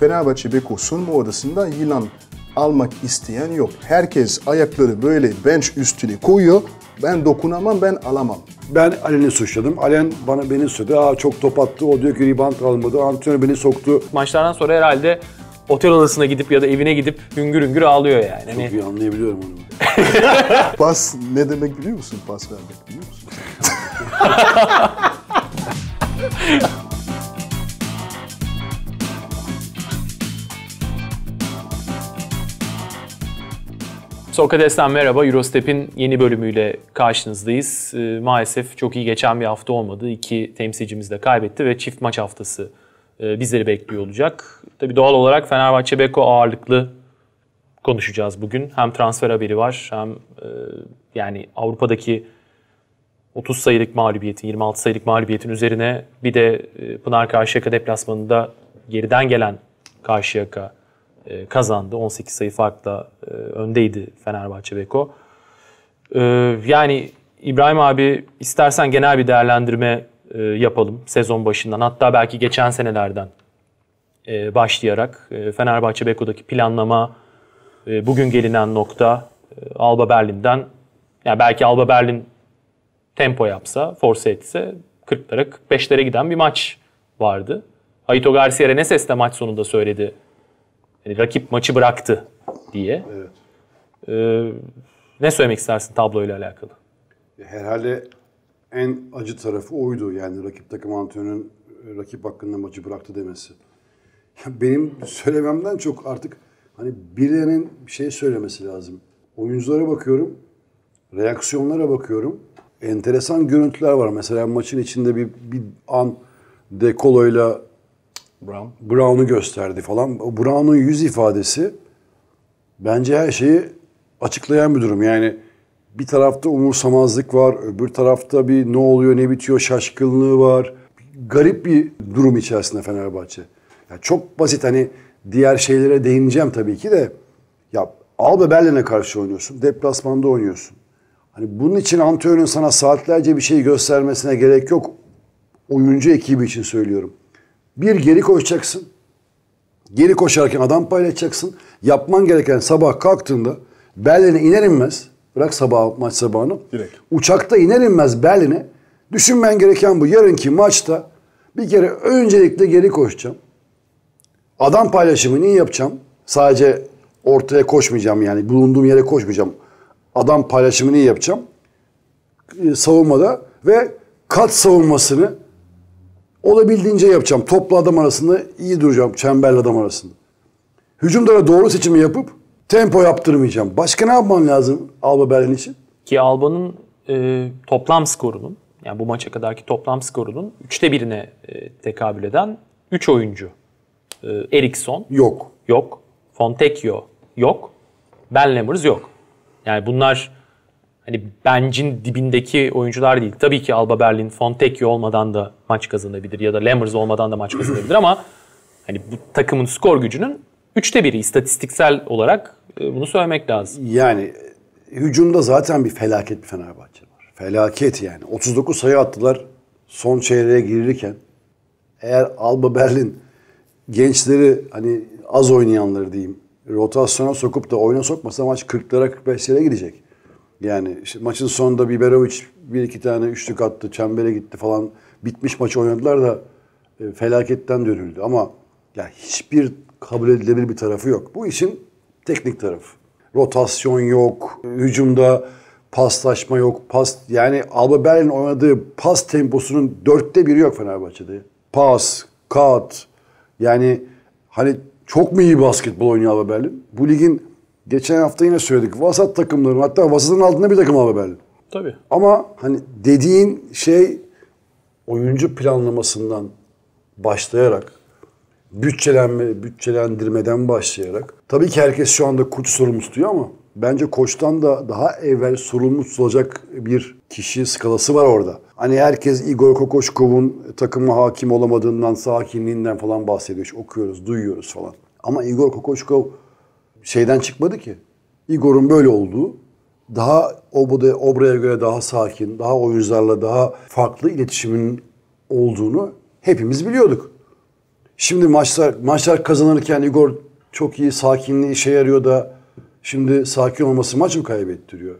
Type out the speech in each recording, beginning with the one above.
Fenerbahçe Beko sunma odasında yılan almak isteyen yok. Herkes ayakları böyle bench üstüne koyuyor. Ben dokunamam, ben alamam. Ben Alen'i suçladım. Alen bana beni söyledi. Aa çok top attı. O diyor ki rebound almadı. Antrenör beni soktu. Maçlardan sonra herhalde otel odasına gidip ya da evine gidip hüngür hüngür ağlıyor yani. Çok hani... iyi anlayabiliyorum onu. pas ne demek biliyor musun? Pas vermek biliyor musun? Sokrates'ten merhaba. Eurostep'in yeni bölümüyle karşınızdayız. Ee, maalesef çok iyi geçen bir hafta olmadı. İki temsilcimiz de kaybetti ve çift maç haftası e, bizleri bekliyor olacak. Tabii doğal olarak Fenerbahçe Beko ağırlıklı konuşacağız bugün. Hem transfer haberi var hem e, yani Avrupa'daki 30 sayılık mağlubiyetin, 26 sayılık mağlubiyetin üzerine bir de e, Pınar Karşıyaka deplasmanında geriden gelen Karşıyaka e, kazandı. 18 sayı farkla e, öndeydi Fenerbahçe Beko. E, yani İbrahim abi istersen genel bir değerlendirme e, yapalım sezon başından. Hatta belki geçen senelerden başlayarak Fenerbahçe Beko'daki planlama, bugün gelinen nokta Alba Berlin'den yani belki Alba Berlin tempo yapsa, force etse 40'lara 45'lere giden bir maç vardı. Aito Garcia ne sesle maç sonunda söyledi Hani rakip maçı bıraktı diye. Evet. Ee, ne söylemek istersin tabloyla alakalı? Herhalde en acı tarafı oydu. Yani rakip takım antrenörünün e, rakip hakkında maçı bıraktı demesi. Benim söylememden çok artık hani birinin bir şey söylemesi lazım. Oyunculara bakıyorum, reaksiyonlara bakıyorum. Enteresan görüntüler var. Mesela maçın içinde bir, bir an De Colo'yla Brown. Brown'u gösterdi falan. O Brown'un yüz ifadesi bence her şeyi açıklayan bir durum. Yani bir tarafta umursamazlık var, öbür tarafta bir ne oluyor ne bitiyor şaşkınlığı var. Garip bir durum içerisinde Fenerbahçe. Yani çok basit hani diğer şeylere değineceğim tabii ki de. Ya Alba Berlin'e karşı oynuyorsun, deplasmanda oynuyorsun. Hani bunun için antrenörün sana saatlerce bir şey göstermesine gerek yok. Oyuncu ekibi için söylüyorum. Bir geri koşacaksın. Geri koşarken adam paylaşacaksın. Yapman gereken sabah kalktığında Berlin'e iner inmez. Bırak sabah maç sabahını. Direkt. Uçakta iner inmez Berlin'e. Düşünmen gereken bu. Yarınki maçta bir kere öncelikle geri koşacağım. Adam paylaşımını iyi yapacağım. Sadece ortaya koşmayacağım yani. Bulunduğum yere koşmayacağım. Adam paylaşımını iyi yapacağım. Ee, savunmada ve kat savunmasını Olabildiğince yapacağım. Toplu adam arasında iyi duracağım. Çemberli adam arasında. Hücumlara doğru seçimi yapıp tempo yaptırmayacağım. Başka ne yapman lazım Alba Berlin için? Ki Alba'nın e, toplam skorunun yani bu maça kadarki toplam skorunun üçte birine e, tekabül eden 3 oyuncu. E, Eriksson. Yok. Yok. Fontecchio. Yok. Ben Lemurs yok. Yani bunlar hani bencin dibindeki oyuncular değil. Tabii ki Alba Berlin, Fontecchio olmadan da maç kazanabilir ya da Lammers olmadan da maç kazanabilir ama hani bu takımın skor gücünün üçte biri istatistiksel olarak e, bunu söylemek lazım. Yani e, hücumda zaten bir felaket bir Fenerbahçe var. Felaket yani. 39 sayı attılar son çeyreğe girirken Eğer Alba Berlin gençleri hani az oynayanları diyeyim rotasyona sokup da oyuna sokmasa maç 40'lara 45'lere gidecek. Yani işte maçın sonunda Biberovic bir iki tane üçlük attı, çembere gitti falan. Bitmiş maçı oynadılar da e, felaketten dönüldü. Ama ya hiçbir kabul edilebilir bir tarafı yok. Bu işin teknik tarafı. Rotasyon yok, hücumda paslaşma yok. Pas yani Alba Berlin oynadığı pas temposunun dörtte biri yok Fenerbahçe'de. Pas, kat yani hani çok mu iyi basketbol oynuyor Alba Berlin? Bu ligin Geçen hafta yine söyledik. Vasat takımların hatta vasatın altında bir takım abi Berlin. Tabii. Ama hani dediğin şey oyuncu planlamasından başlayarak bütçelenme, bütçelendirmeden başlayarak tabii ki herkes şu anda koç sorumlu tutuyor ama bence koçtan da daha evvel sorumlu tutulacak bir kişi skalası var orada. Hani herkes Igor Kokoşkov'un takıma hakim olamadığından, sakinliğinden falan bahsediyor. İşte okuyoruz, duyuyoruz falan. Ama Igor Kokoşkov şeyden çıkmadı ki. Igor'un böyle olduğu daha Obo'da, Obra'ya göre daha sakin, daha oyuncularla daha farklı iletişimin olduğunu hepimiz biliyorduk. Şimdi maçlar maçlar kazanırken Igor çok iyi sakinliği işe yarıyor da şimdi sakin olması maç mı kaybettiriyor?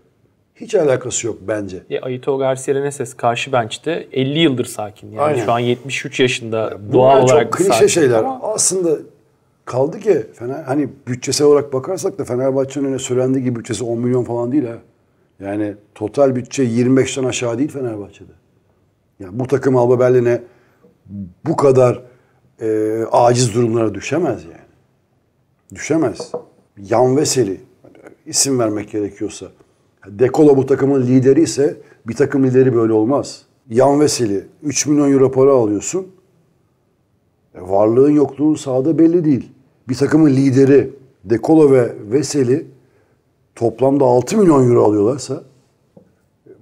Hiç alakası yok bence. E, Aito Garcia ses karşı bençte 50 yıldır sakin. Yani Aynen. şu an 73 yaşında ya, doğal olarak çok klişe sakin şeyler. Ama... Aslında Kaldı ki fena hani bütçesel olarak bakarsak da Fenerbahçe'nin öyle söylendiği gibi bütçesi 10 milyon falan değil ha. Yani total bütçe 25'ten aşağı değil Fenerbahçe'de. Yani bu takım Alba Berlin'e bu kadar e, aciz durumlara düşemez yani. Düşemez. Yan Veseli, isim vermek gerekiyorsa. Dekolo bu takımın lideri ise bir takım lideri böyle olmaz. Yan Veseli, 3 milyon euro para alıyorsun. E, varlığın yokluğun sahada belli değil bir takımın lideri Dekolo ve Veseli toplamda 6 milyon euro alıyorlarsa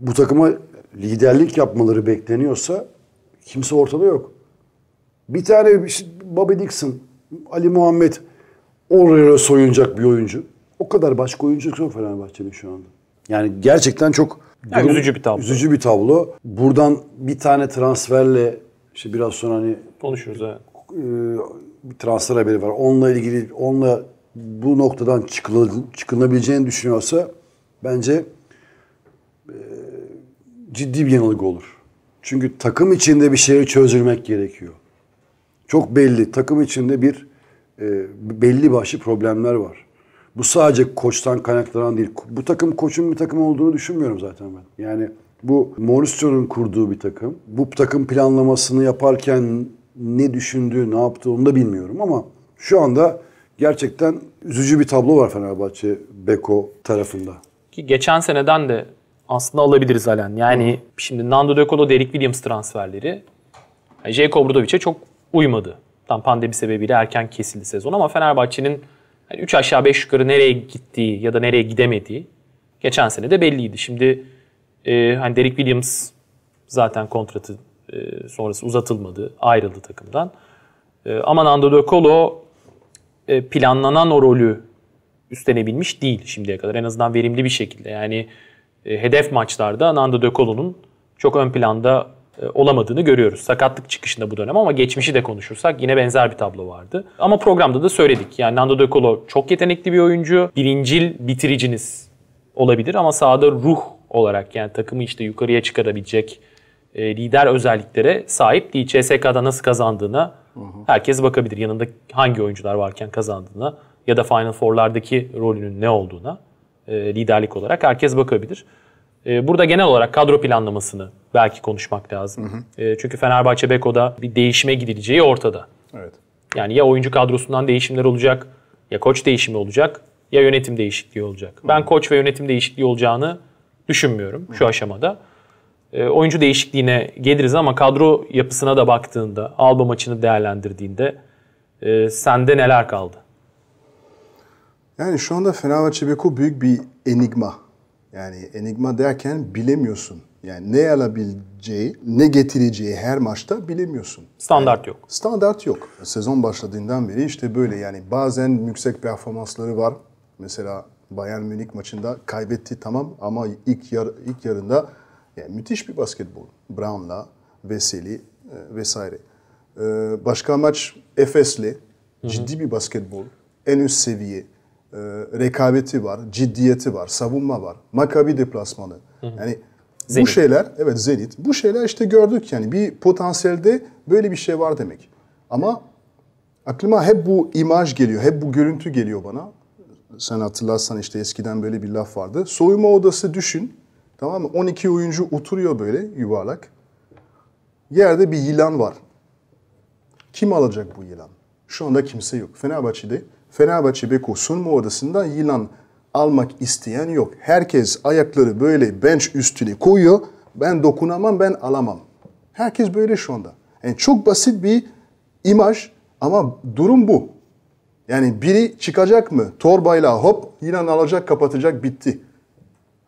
bu takıma liderlik yapmaları bekleniyorsa kimse ortada yok. Bir tane işte Bobby Dixon, Ali Muhammed oraya soyunacak bir oyuncu. O kadar başka oyuncu yok Fenerbahçe'nin şu anda. Yani gerçekten çok yani üzücü bir tablo. Üzücü bir tablo. Buradan bir tane transferle işte biraz sonra hani konuşuruz ha. E, ee, bir transfer haberi var. Onunla ilgili, onunla bu noktadan çıkıl, çıkılabileceğini düşünüyorsa bence e, ciddi bir yanılgı olur. Çünkü takım içinde bir şeyi çözülmek gerekiyor. Çok belli. Takım içinde bir e, belli başlı problemler var. Bu sadece koçtan kaynaklanan değil. Bu takım koçun bir takım olduğunu düşünmüyorum zaten ben. Yani bu Mauricio'nun kurduğu bir takım. Bu takım planlamasını yaparken ne düşündü, ne yaptı onu da bilmiyorum ama şu anda gerçekten üzücü bir tablo var Fenerbahçe Beko tarafında. Ki geçen seneden de aslında alabiliriz Alen. Yani Hı. şimdi Nando De Colo, Derek Williams transferleri yani Jacob Rudovic'e çok uymadı. Tam pandemi sebebiyle erken kesildi sezon ama Fenerbahçe'nin yani aşağı 5 yukarı nereye gittiği ya da nereye gidemediği geçen sene de belliydi. Şimdi e, hani Derek Williams zaten kontratı e, sonrası uzatılmadı, ayrıldı takımdan. E, ama Nando De Colo e, planlanan o rolü üstlenebilmiş değil şimdiye kadar. En azından verimli bir şekilde. Yani hedef maçlarda Nando De Colo'nun çok ön planda olamadığını görüyoruz. Sakatlık çıkışında bu dönem ama geçmişi de konuşursak yine benzer bir tablo vardı. Ama programda da söyledik. Yani Nando De Colo çok yetenekli bir oyuncu. Birincil bitiriciniz olabilir ama sahada ruh olarak yani takımı işte yukarıya çıkarabilecek e, lider özelliklere sahip değil. CSK'da nasıl kazandığına herkes bakabilir. Yanında hangi oyuncular varken kazandığına ya da Final Four'lardaki rolünün ne olduğuna e, liderlik olarak herkes bakabilir. E, burada genel olarak kadro planlamasını belki konuşmak lazım. Hı hı. çünkü Fenerbahçe Beko'da bir değişime gidileceği ortada. Evet. Yani ya oyuncu kadrosundan değişimler olacak, ya koç değişimi olacak, ya yönetim değişikliği olacak. Hı hı. Ben koç ve yönetim değişikliği olacağını düşünmüyorum hı hı. şu aşamada. Ee, oyuncu değişikliğine geliriz ama kadro yapısına da baktığında, Alba maçını değerlendirdiğinde e, sende neler kaldı? Yani şu anda Fenerbahçe Beko büyük bir enigma. Yani enigma derken bilemiyorsun. Yani ne alabileceği, ne getireceği her maçta bilemiyorsun. Standart yok. Standart yok. Sezon başladığından beri işte böyle yani bazen yüksek performansları var. Mesela Bayern Münih maçında kaybetti tamam ama ilk yar ilk yarında yani müthiş bir basketbol. Brown'la, Veseli e, vesaire. E, başka maç Efes'li. Ciddi bir basketbol. En üst seviye. E, rekabeti var, ciddiyeti var, savunma var. Makabi deplasmanı. Yani Zenit. bu şeyler, evet Zenit. Bu şeyler işte gördük yani bir potansiyelde böyle bir şey var demek. Ama aklıma hep bu imaj geliyor, hep bu görüntü geliyor bana. Sen hatırlarsan işte eskiden böyle bir laf vardı. soyma odası düşün. Tamam mı? 12 oyuncu oturuyor böyle yuvarlak. Yerde bir yılan var. Kim alacak bu yılan? Şu anda kimse yok. Fenerbahçe'de Fenerbahçe Beko sunma odasında yılan almak isteyen yok. Herkes ayakları böyle bench üstüne koyuyor. Ben dokunamam, ben alamam. Herkes böyle şu anda. Yani çok basit bir imaj ama durum bu. Yani biri çıkacak mı? Torbayla hop yılan alacak, kapatacak, bitti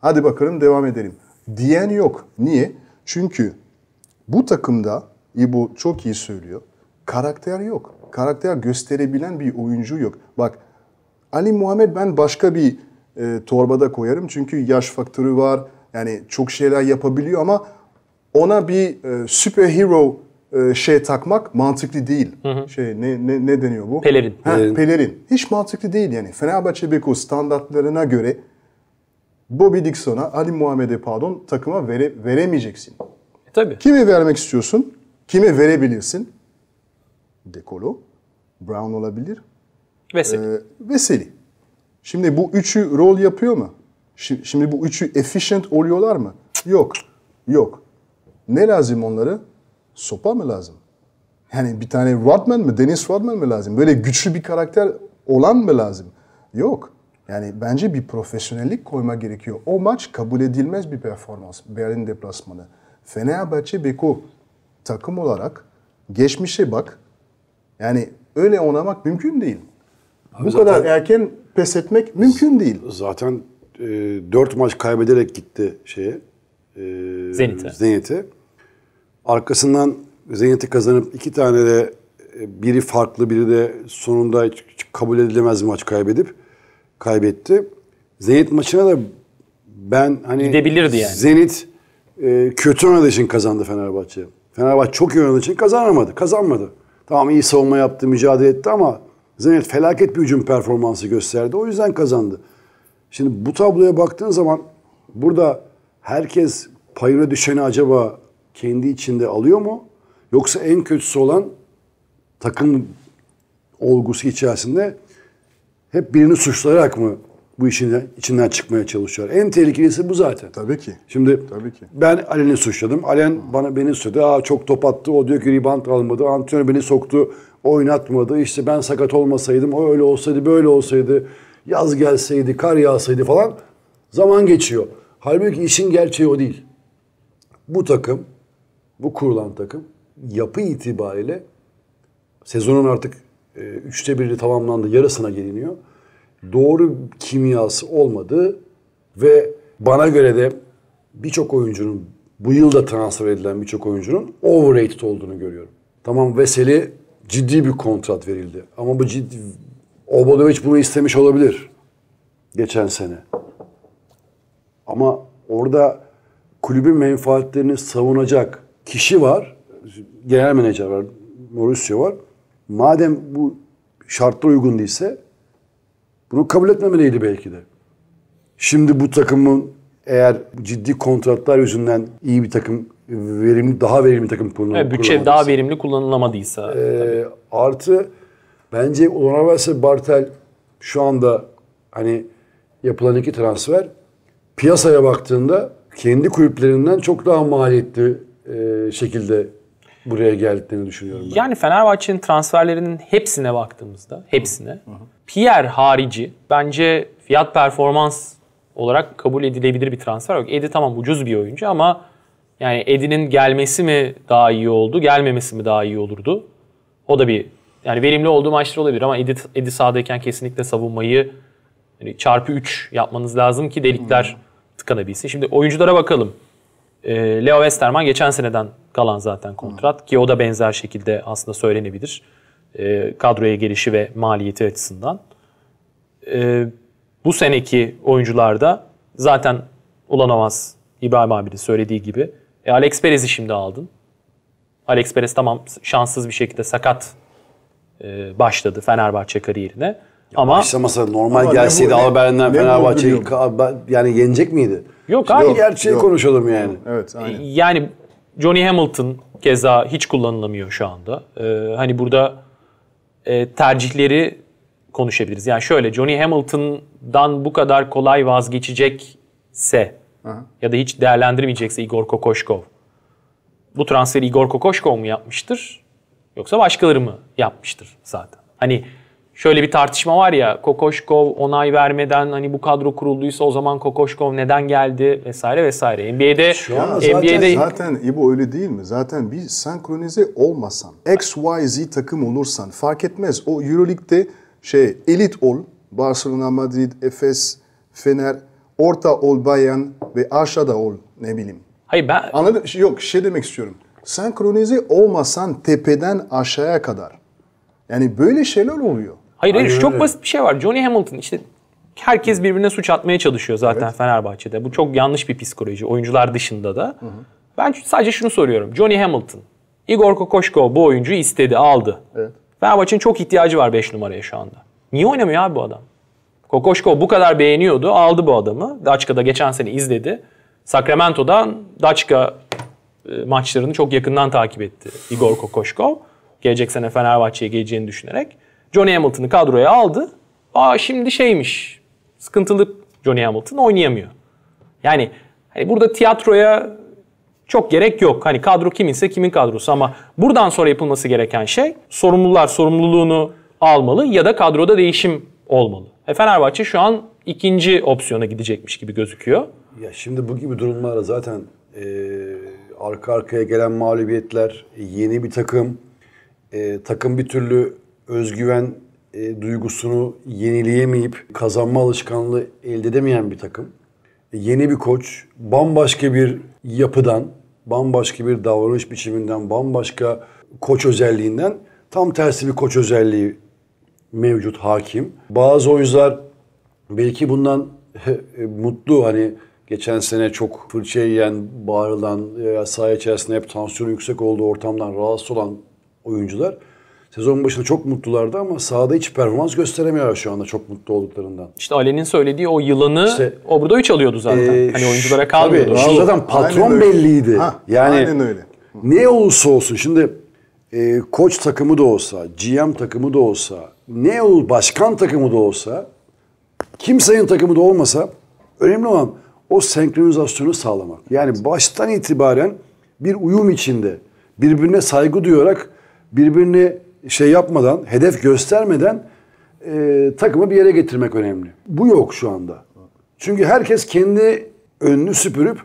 hadi bakalım devam edelim diyen yok. Niye? Çünkü bu takımda İbo çok iyi söylüyor. Karakter yok. Karakter gösterebilen bir oyuncu yok. Bak Ali Muhammed ben başka bir e, torbada koyarım. Çünkü yaş faktörü var. Yani çok şeyler yapabiliyor ama ona bir e, superhero e, şey takmak mantıklı değil. Hı hı. Şey ne, ne ne deniyor bu? Pelerin. Ha, pelerin. Hiç mantıklı değil yani. Fenerbahçe Beko standartlarına göre Bobby Dixon'a, Ali Muhammed'e pardon takıma vere, veremeyeceksin. E, tabii. Kime vermek istiyorsun? Kime verebilirsin? Dekolo, Brown olabilir. Veseli. Ee, Veseli. Şimdi bu üçü rol yapıyor mu? Şimdi bu üçü efficient oluyorlar mı? Yok. Yok. Ne lazım onlara? Sopa mı lazım? Yani bir tane Rodman mı, Dennis Rodman mı lazım? Böyle güçlü bir karakter olan mı lazım? Yok. Yani bence bir profesyonellik koyma gerekiyor. O maç kabul edilmez bir performans. Berlin deplasmanı. Fenerbahçe Beko takım olarak geçmişe bak. Yani öyle oynamak mümkün değil. Abi Bu zaten, kadar erken pes etmek mümkün değil. Zaten e, 4 maç kaybederek gitti şeye. E, Zenit'e. Zenit'e. Arkasından Zenit'i kazanıp iki tane de e, biri farklı biri de sonunda hiç kabul edilemez maç kaybedip kaybetti. Zenit maçına da ben hani gidebilirdi yani. Zenit e, kötü oynadığı için kazandı Fenerbahçe. Fenerbahçe çok iyi oynadığı için kazanamadı. Kazanmadı. Tamam iyi savunma yaptı, mücadele etti ama Zenit felaket bir hücum performansı gösterdi. O yüzden kazandı. Şimdi bu tabloya baktığın zaman burada herkes payına düşeni acaba kendi içinde alıyor mu? Yoksa en kötüsü olan takım olgusu içerisinde hep birini suçlayarak mı bu işin içinden çıkmaya çalışıyor? En tehlikelisi bu zaten. Tabii ki. Şimdi Tabii ki. ben Alen'i suçladım. Alen Hı. bana beni söyledi, Aa çok top attı. O diyor ki rebound almadı. Antrenör beni soktu. Oynatmadı. İşte ben sakat olmasaydım. O öyle olsaydı, böyle olsaydı. Yaz gelseydi, kar yağsaydı falan. Zaman geçiyor. Halbuki işin gerçeği o değil. Bu takım, bu kurulan takım yapı itibariyle sezonun artık e, üçte biri tamamlandı, yarısına geliniyor. Doğru kimyası olmadı ve bana göre de birçok oyuncunun bu yılda transfer edilen birçok oyuncunun overrated olduğunu görüyorum. Tamam Veseli ciddi bir kontrat verildi ama bu ciddi Obradovic bunu istemiş olabilir geçen sene. Ama orada kulübün menfaatlerini savunacak kişi var. Genel menajer var, Mauricio var madem bu şartlara uygun değilse bunu kabul etmemeliydi belki de. Şimdi bu takımın eğer ciddi kontratlar yüzünden iyi bir takım, verimli daha verimli takım kullanılamadıysa. Evet, bütçe daha verimli kullanılamadıysa. E, artı bence Ulanaverse Bartel şu anda hani yapılan iki transfer piyasaya baktığında kendi kulüplerinden çok daha maliyetli e, şekilde buraya geldiklerini düşünüyorum ben. Yani Fenerbahçe'nin transferlerinin hepsine baktığımızda, hepsine, Pierre harici bence fiyat performans olarak kabul edilebilir bir transfer yok. Edi tamam ucuz bir oyuncu ama yani Edi'nin gelmesi mi daha iyi oldu, gelmemesi mi daha iyi olurdu? O da bir yani verimli olduğu maçlar olabilir ama Edi, Edi sahadayken kesinlikle savunmayı yani çarpı 3 yapmanız lazım ki delikler hmm. tıkanabilsin. Şimdi oyunculara bakalım. E, Leo Westerman geçen seneden kalan zaten kontrat ki o da benzer şekilde aslında söylenebilir. Ee, kadroya gelişi ve maliyeti açısından. Ee, bu seneki oyuncularda zaten Ulanamaz İbrahim abi de söylediği gibi e, Alex Perez'i şimdi aldın. Alex Perez tamam şanssız bir şekilde sakat e, başladı Fenerbahçe kariyerine. Ama işte başlamasa normal ama gelseydi Alberen'den Fenerbahçe'yi yani yenecek miydi? Yok Şimdi abi. Gerçeği yok. konuşalım yani. Evet aynen. E, yani Johnny Hamilton keza hiç kullanılamıyor şu anda. Ee, hani burada e, tercihleri konuşabiliriz. Yani şöyle Johnny Hamilton'dan bu kadar kolay vazgeçecekse Aha. ya da hiç değerlendirmeyecekse Igor Kokoşkov. Bu transferi Igor Kokoşkov mu yapmıştır? Yoksa başkaları mı yapmıştır zaten? Hani şöyle bir tartışma var ya Kokoşkov onay vermeden hani bu kadro kurulduysa o zaman Kokoşkov neden geldi vesaire vesaire. NBA'de Şu an zaten, NBA'de zaten İbo öyle değil mi? Zaten bir senkronize olmasan, XYZ takım olursan fark etmez. O EuroLeague'de şey elit ol. Barcelona, Madrid, Efes, Fener, orta ol Bayern ve aşağıda ol ne bileyim. Hayır ben... anladım şey, Yok şey demek istiyorum. Senkronize olmasan tepeden aşağıya kadar. Yani böyle şeyler oluyor. Hayır hayır çok basit bir şey var. Johnny Hamilton işte herkes birbirine suç atmaya çalışıyor zaten evet. Fenerbahçe'de. Bu çok yanlış bir psikoloji oyuncular dışında da. Hı hı. Ben sadece şunu soruyorum. Johnny Hamilton, Igor Kokoşko bu oyuncuyu istedi, aldı. Evet. Fenerbahçe'nin çok ihtiyacı var 5 numaraya şu anda. Niye oynamıyor abi bu adam? Kokoşko bu kadar beğeniyordu, aldı bu adamı. Daçka'da geçen sene izledi. Sacramento'dan Daçka e, maçlarını çok yakından takip etti Igor Kokoşko. Gelecek sene Fenerbahçe'ye geleceğini düşünerek. Johnny Hamilton'ı kadroya aldı. Aa şimdi şeymiş. Sıkıntılı Johnny Hamilton oynayamıyor. Yani hani burada tiyatroya çok gerek yok. Hani kadro kiminse kimin kadrosu ama buradan sonra yapılması gereken şey sorumlular sorumluluğunu almalı ya da kadroda değişim olmalı. E Fenerbahçe şu an ikinci opsiyona gidecekmiş gibi gözüküyor. Ya şimdi bu gibi durumlarda zaten e, arka arkaya gelen mağlubiyetler, yeni bir takım, e, takım bir türlü özgüven e, duygusunu yenileyemeyip kazanma alışkanlığı elde edemeyen bir takım. E, yeni bir koç bambaşka bir yapıdan, bambaşka bir davranış biçiminden, bambaşka koç özelliğinden tam tersi bir koç özelliği mevcut hakim. Bazı oyuncular belki bundan e, mutlu hani geçen sene çok fırça yiyen, bağırılan, e, saha içerisinde hep tansiyon yüksek olduğu ortamdan rahatsız olan oyuncular Sezon başında çok mutlulardı ama sahada hiç performans gösteremiyorlar şu anda çok mutlu olduklarından. İşte Ali'nin söylediği o yılanı işte, o alıyordu zaten. E, hani oyunculara kalmıyordu. Tabii, şu zaten patron aynen belliydi. Öyle. yani aynen öyle. Ne olursa olsun şimdi e, koç takımı da olsa, GM takımı da olsa, ne ol başkan takımı da olsa, kimsenin takımı da olmasa önemli olan o senkronizasyonu sağlamak. Yani baştan itibaren bir uyum içinde birbirine saygı duyarak birbirini şey yapmadan, hedef göstermeden e, takımı bir yere getirmek önemli. Bu yok şu anda. Çünkü herkes kendi önünü süpürüp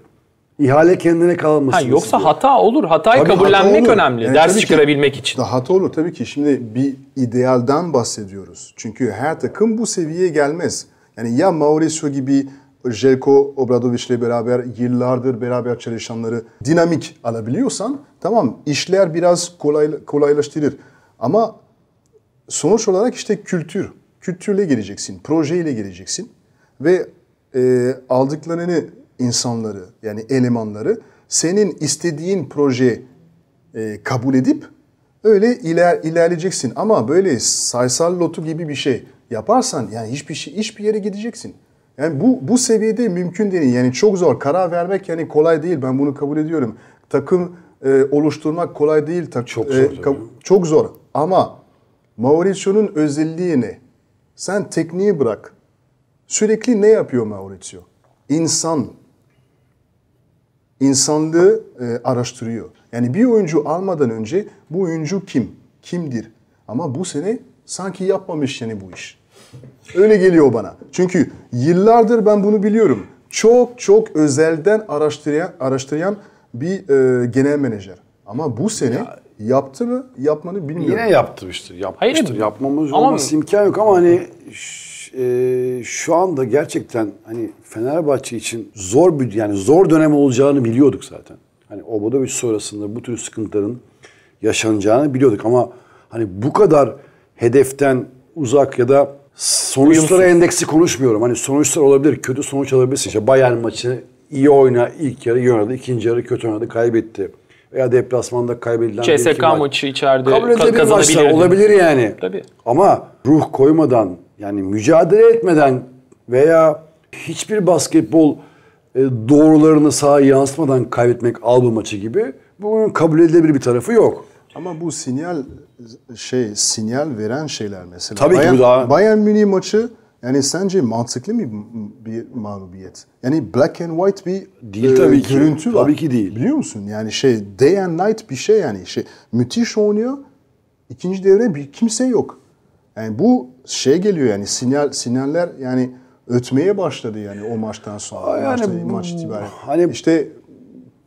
ihale kendine kalması. Ha, yoksa istiyor. hata olur. Hatayı tabii kabullenmek hata olur. önemli. Yani Ders çıkarabilmek ki, için. Hata olur tabii ki. Şimdi bir idealden bahsediyoruz. Çünkü her takım bu seviyeye gelmez. Yani ya Mauricio gibi Jelko Obradoviç ile beraber yıllardır beraber çalışanları dinamik alabiliyorsan tamam işler biraz kolay, kolaylaştırır. Ama sonuç olarak işte kültür. Kültürle geleceksin, projeyle geleceksin ve e, aldıklarını insanları yani elemanları senin istediğin proje e, kabul edip öyle iler, ilerleyeceksin. Ama böyle saysal lotu gibi bir şey yaparsan yani hiçbir şey hiçbir yere gideceksin. Yani bu bu seviyede mümkün değil. Yani çok zor. Karar vermek yani kolay değil. Ben bunu kabul ediyorum. Takım e, oluşturmak kolay değil. Tak, çok e, zor. E, ka- çok zor. Ama Mauricio'nun özelliğini sen tekniği bırak. Sürekli ne yapıyor Mauricio? İnsan. İnsanlığı e, araştırıyor. Yani bir oyuncu almadan önce bu oyuncu kim? Kimdir? Ama bu sene sanki yapmamış yani bu iş. Öyle geliyor bana. Çünkü yıllardır ben bunu biliyorum. Çok çok özelden araştıran, araştıran bir e, genel menajer. Ama bu sene ya Yaptı mı? Yapmadı bilmiyorum. Yine yaptı işte. Yapmıştır. Hayır, Yapmamız ama olması imkan yok ama hani e, şu anda gerçekten hani Fenerbahçe için zor bir yani zor dönem olacağını biliyorduk zaten. Hani Obradovic sonrasında bu tür sıkıntıların yaşanacağını biliyorduk ama hani bu kadar hedeften uzak ya da sonuçlara Uyumsuz. endeksi konuşmuyorum. Hani sonuçlar olabilir, kötü sonuç alabilirsin. İşte Bayern maçı iyi oyna, ilk yarı iyi oynadı, ikinci yarı kötü oynadı, kaybetti veya deplasmanda kaybedilen CSK bir ihtimal. maçı içeride kabul edilebilir maçlar olabilir yani. Tabii. Ama ruh koymadan yani mücadele etmeden veya hiçbir basketbol e, doğrularını sahaya yansıtmadan kaybetmek albüm maçı gibi bunun kabul edilebilir bir tarafı yok. Ama bu sinyal şey sinyal veren şeyler mesela. Tabii Bayern, ki bu daha... Bayern Münih maçı yani sence mantıklı mı bir mağlubiyet? Yani black and white bir değil, e, tabii ki. görüntü tabii var. Tabii ki değil. Biliyor musun? Yani şey day and night bir şey yani. Şey, müthiş oynuyor. İkinci devre bir kimse yok. Yani bu şey geliyor yani sinyal sinyaller yani ötmeye başladı yani o maçtan sonra. Yani, maçta, maç itibariyle. Hani... İşte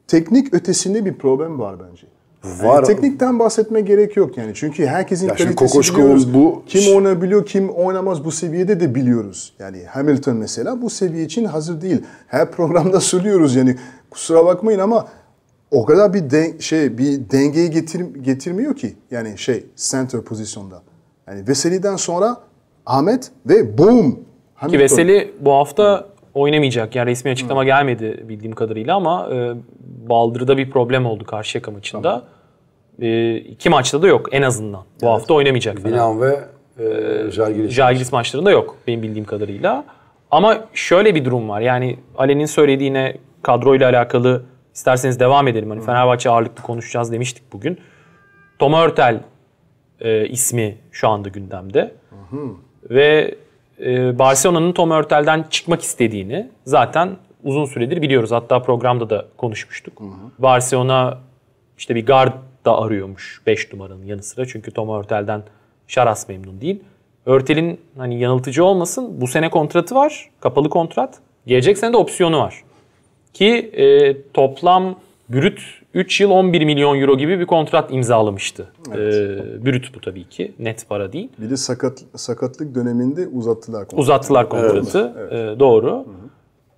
teknik ötesinde bir problem var bence. Var. Yani teknikten bahsetme gerek yok yani. Çünkü herkesin ya kalitesi Kokoşkov'un bu kim oynayabiliyor, kim oynamaz bu seviyede de biliyoruz. Yani Hamilton mesela bu seviye için hazır değil. Her programda söylüyoruz yani. Kusura bakmayın ama o kadar bir den şey bir dengeyi getir getirmiyor ki yani şey center pozisyonda. Yani Veseli'den sonra Ahmet ve boom. Hamilton. Ki Veseli bu hafta oynamayacak. Yani resmi açıklama Hı. gelmedi bildiğim kadarıyla ama e, baldırda bir problem oldu Karşıyaka maçında. Tamam. E, iki maçta da yok en azından. Bu evet. hafta oynamayacak. Milan ve e, Jalgiris. Jalgiris maçlarında yok benim bildiğim kadarıyla. Ama şöyle bir durum var. Yani Ali'nin söylediğine kadroyla alakalı isterseniz devam edelim. Hani Fenerbahçe ağırlıklı konuşacağız demiştik bugün. Tom Örtel e, ismi şu anda gündemde. Hı. Ve e, Barcelona'nın Tom Örtel'den çıkmak istediğini zaten uzun süredir biliyoruz. Hatta programda da konuşmuştuk. Hı. Barcelona işte bir guard da arıyormuş 5 numaranın yanı sıra. Çünkü Tom Örtel'den Şaras memnun değil. Örtel'in hani yanıltıcı olmasın bu sene kontratı var. Kapalı kontrat. Gelecek sene de opsiyonu var. Ki e, toplam bürüt 3 yıl 11 milyon euro gibi bir kontrat imzalamıştı. Evet. E, bürüt bu tabii ki. Net para değil. Bir de sakat, sakatlık döneminde uzattılar kontratı. Uzattılar kontratı. Evet. evet. doğru.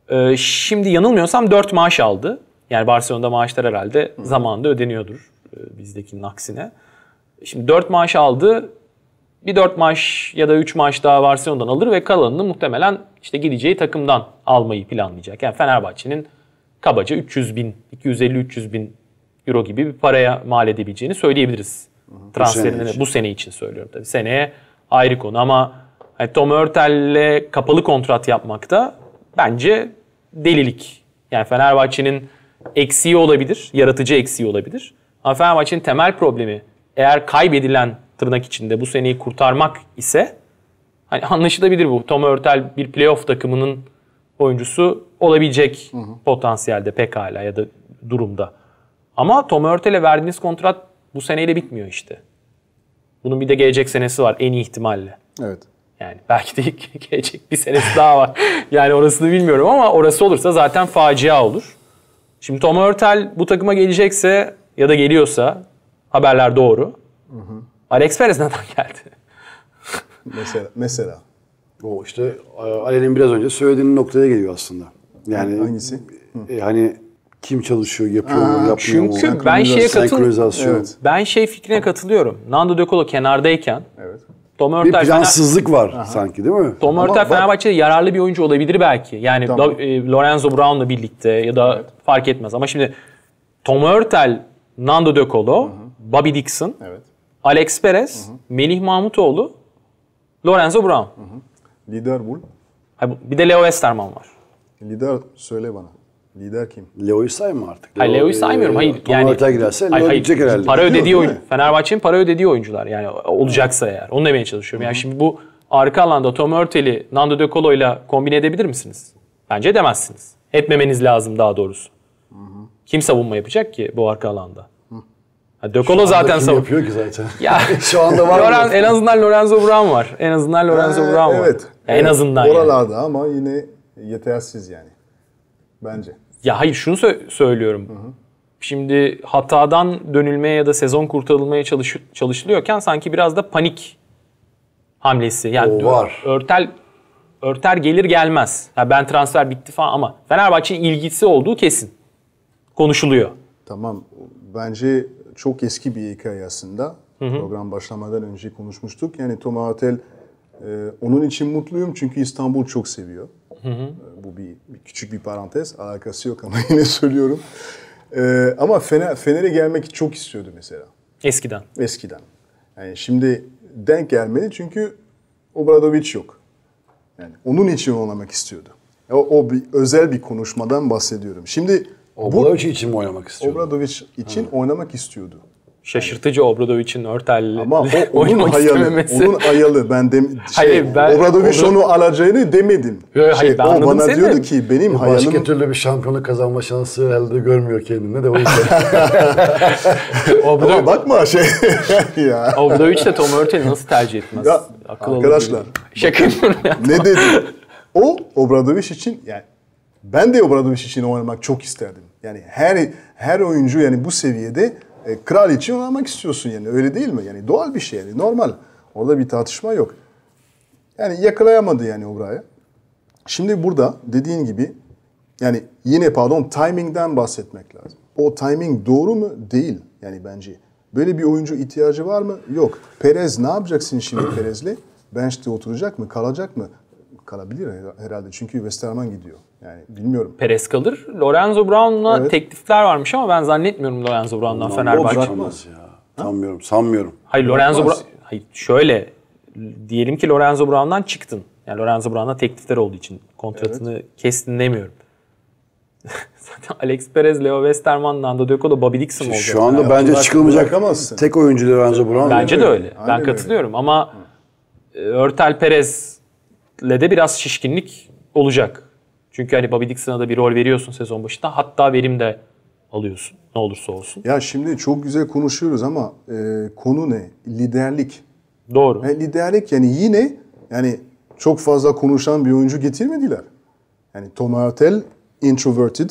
Hı e, şimdi yanılmıyorsam 4 maaş aldı. Yani Barcelona'da maaşlar herhalde hı. zamanında ödeniyordur e, bizdekinin aksine. Şimdi 4 maaş aldı. Bir 4 maaş ya da 3 maaş daha Barcelona'dan alır ve kalanını muhtemelen işte gideceği takımdan almayı planlayacak. Yani Fenerbahçe'nin kabaca 300 bin, 250-300 bin euro gibi bir paraya mal edebileceğini söyleyebiliriz. hı Transferini bu sene, için. bu sene için söylüyorum tabii. Seneye ayrı konu ama hani Tom Hörtel'le kapalı kontrat yapmak da bence delilik. Yani Fenerbahçe'nin eksiği olabilir, yaratıcı eksiği olabilir. Ama Fenerbahçe'nin temel problemi eğer kaybedilen tırnak içinde bu seneyi kurtarmak ise hani anlaşılabilir bu. Tom Örtel bir playoff takımının oyuncusu olabilecek hı hı. potansiyelde pekala ya da durumda. Ama Tom Örtel'e verdiğiniz kontrat bu seneyle bitmiyor işte. Bunun bir de gelecek senesi var en iyi ihtimalle. Evet. Yani belki de gelecek bir senesi daha var. Yani orasını bilmiyorum ama orası olursa zaten facia olur. Şimdi Tom Örtel bu takıma gelecekse ya da geliyorsa haberler doğru. Hı hı. Alex Perez neden geldi? mesela mesela. O işte e, Ali'nin biraz önce söylediğin noktaya geliyor aslında. Yani hangisi? E, hani kim çalışıyor, yapıyor mu, yapmıyor çünkü mu? ben şeye katıl evet. Ben şey fikrine katılıyorum. Nando De Colo kenardayken evet. Tom Örtel bir plansızlık Fener... var Aha. sanki değil mi? Tom Ama Örtel bak... Fenerbahçe'de yararlı bir oyuncu olabilir belki. Yani tamam. da, e, Lorenzo Brown'la birlikte ya da evet. fark etmez. Ama şimdi Tom Örtel Nando De Colo, Bobby Dixon, evet. Alex Perez, hı hı. Melih Mahmutoğlu, Lorenzo Brown. Hı hı. Lider bul. Bir de Leo Westerman var. Lider söyle bana. Lider kim? Leo'yu sayma artık. Leo, hayır Leo'yu saymıyorum. E, hayır. Tom yani, Örtel girerse Leo hayır, gidecek herhalde. Para ödediği Biliyor, oyun. Fenerbahçe'nin para ödediği oyuncular yani olacaksa eğer. Onu demeye çalışıyorum. Hı-hı. Yani şimdi bu arka alanda Tom Örtel'i Nando De Colo ile kombine edebilir misiniz? Bence edemezsiniz. Etmemeniz lazım daha doğrusu. Hı-hı. Kim savunma yapacak ki bu arka alanda? Ha, De Colo zaten savun. yapıyor ki zaten? Ya şu anda var. Loren, en azından Lorenzo Brown var. En azından Lorenzo ee, Brown var. Evet. Ya, en azından. Oralarda yani. ama yine yetersiz yani. Bence. Ya hayır şunu sö- söylüyorum. Hı hı. Şimdi hatadan dönülmeye ya da sezon kurtarılmaya çalış- çalışılıyorken sanki biraz da panik hamlesi. Yani o var. örtel örter gelir gelmez. Ya ben transfer bitti falan ama Fenerbahçe ilgisi olduğu kesin konuşuluyor. Tamam. Bence çok eski bir hikaye aslında. Hı hı. Program başlamadan önce konuşmuştuk. Yani Toma Otel e, onun için mutluyum çünkü İstanbul çok seviyor. Hı hı. E, bu bir, bir küçük bir parantez. Alakası yok ama yine söylüyorum. E, ama Fener, Fener'e gelmek çok istiyordu mesela. Eskiden. Eskiden. Yani şimdi denk gelmedi çünkü Obradoviç yok. Yani onun için olmak istiyordu. O, o bir özel bir konuşmadan bahsediyorum. Şimdi Obradovic için mi oynamak istiyordu? Obradovic için Hı. oynamak istiyordu. Şaşırtıcı Obradovic'in Örtel'le Ama o, onun hayalı, onun hayalı. Ben dem şey, hayır, ben, Obradovic onu, onu alacağını demedim. Hayır, şey, hayır, ben o bana seni. diyordu ki benim Başka hayalim... Başka türlü bir şampiyonluk kazanma şansı elde görmüyor kendinde de o yüzden. Obradovic... Ama bakma şey ya. Obradovic de Tom Örtel'i nasıl tercih etmez? Ya, Akıl arkadaşlar. Şaka Ne dedi? O Obradovic için yani ben de Obradovic için oynamak çok isterdim. Yani her her oyuncu yani bu seviyede e, kral için oynamak istiyorsun yani öyle değil mi? Yani doğal bir şey yani normal. Orada bir tartışma yok. Yani yakalayamadı yani Obra'yı. Şimdi burada dediğin gibi yani yine pardon timing'den bahsetmek lazım. O timing doğru mu? Değil yani bence. Böyle bir oyuncu ihtiyacı var mı? Yok. Perez ne yapacaksın şimdi Perez'le? Bench'te oturacak mı? Kalacak mı? kalabilir herhalde. Çünkü Westerman gidiyor. Yani bilmiyorum. Perez kalır. Lorenzo Brown'la evet. teklifler varmış ama ben zannetmiyorum Lorenzo Brown'dan Ulan, Fenerbahçe. Bırakmaz ya. Sanmıyorum, sanmıyorum. Hayır Lorenzo Brown... Hayır şöyle diyelim ki Lorenzo Brown'dan çıktın. Yani Lorenzo Brown'a teklifler olduğu için kontratını evet. kestin demiyorum. Zaten Alex Perez, Leo Westerman'dan, Nando De Colo, Bobby Dixon olacak. Şu anda yani bence çıkılmayacak ama. tek oyuncu Lorenzo Brown. Bence de öyle. Aynen ben katılıyorum öyle. ama e, Örtel Perez Le de biraz şişkinlik olacak. Çünkü hani Bobby Dixon'a da bir rol veriyorsun sezon başında. Hatta verim de alıyorsun. Ne olursa olsun. Ya şimdi çok güzel konuşuyoruz ama e, konu ne? Liderlik. Doğru. Yani e, liderlik yani yine yani çok fazla konuşan bir oyuncu getirmediler. Yani Tom Artel introverted,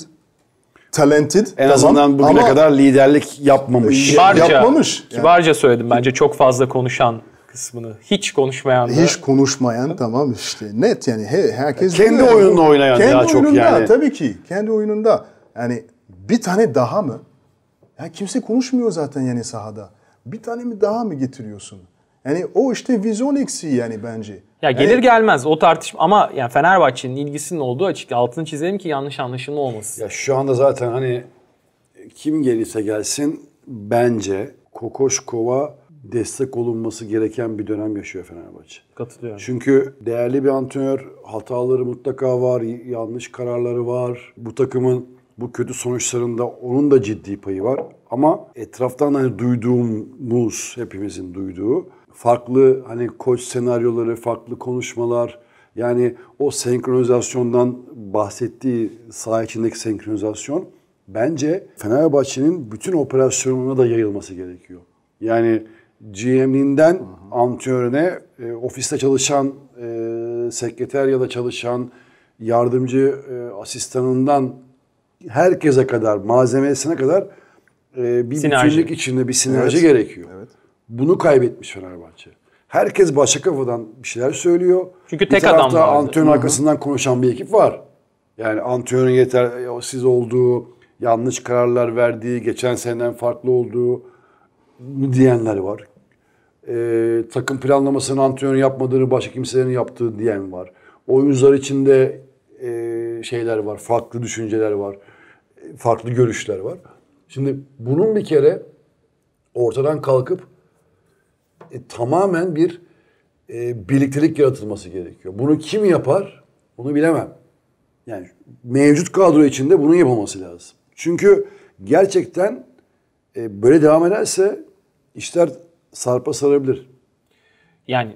talented. En tamam. azından bugüne ama kadar liderlik yapmamış. Kibarca, yapmamış. Yani. söyledim bence çok fazla konuşan kısmını hiç konuşmayan Hiç konuşmayan tamam işte net yani he, herkes... Kendi bilmiyor. oyununu oynayan kendi daha çok yani. Tabii ki kendi oyununda. Yani bir tane daha mı? Ya kimse konuşmuyor zaten yani sahada. Bir tane mi daha mı getiriyorsun? Yani o işte vizyon eksiği yani bence. Ya gelir yani, gelmez o tartışma ama yani Fenerbahçe'nin ilgisinin olduğu açık. Altını çizelim ki yanlış anlaşılma olmasın. Ya şu anda zaten hani kim gelirse gelsin bence Kokoşkova destek olunması gereken bir dönem yaşıyor Fenerbahçe. Katılıyorum. Çünkü değerli bir antrenör, hataları mutlaka var, yanlış kararları var. Bu takımın bu kötü sonuçlarında onun da ciddi payı var. Ama etraftan hani duyduğumuz, hepimizin duyduğu farklı hani koç senaryoları, farklı konuşmalar, yani o senkronizasyondan bahsettiği saha içindeki senkronizasyon bence Fenerbahçe'nin bütün operasyonuna da yayılması gerekiyor. Yani GM'inden antrenörüne, e, ofiste çalışan e, sekreter ya da çalışan yardımcı e, asistanından herkese kadar, malzemesine kadar e, bir bütünlük içinde bir sinerji evet. gerekiyor. Evet. Bunu kaybetmiş Fenerbahçe. Herkes başka kafadan bir şeyler söylüyor. Çünkü bir tek adam var. antrenörün arkasından konuşan bir ekip var. Yani antrenörün yeter siz olduğu, yanlış kararlar verdiği, geçen seneden farklı olduğu, diyenler var. E, takım planlamasını antrenör yapmadığını başka kimselerin yaptığı diyen var. Oyuncular içinde e, şeyler var, farklı düşünceler var, farklı görüşler var. Şimdi bunun bir kere ortadan kalkıp e, tamamen bir e, birliktelik yaratılması gerekiyor. Bunu kim yapar? Bunu bilemem. Yani mevcut kadro içinde bunu yapılması lazım. Çünkü gerçekten e, böyle devam ederse işler sarpa sarabilir. Yani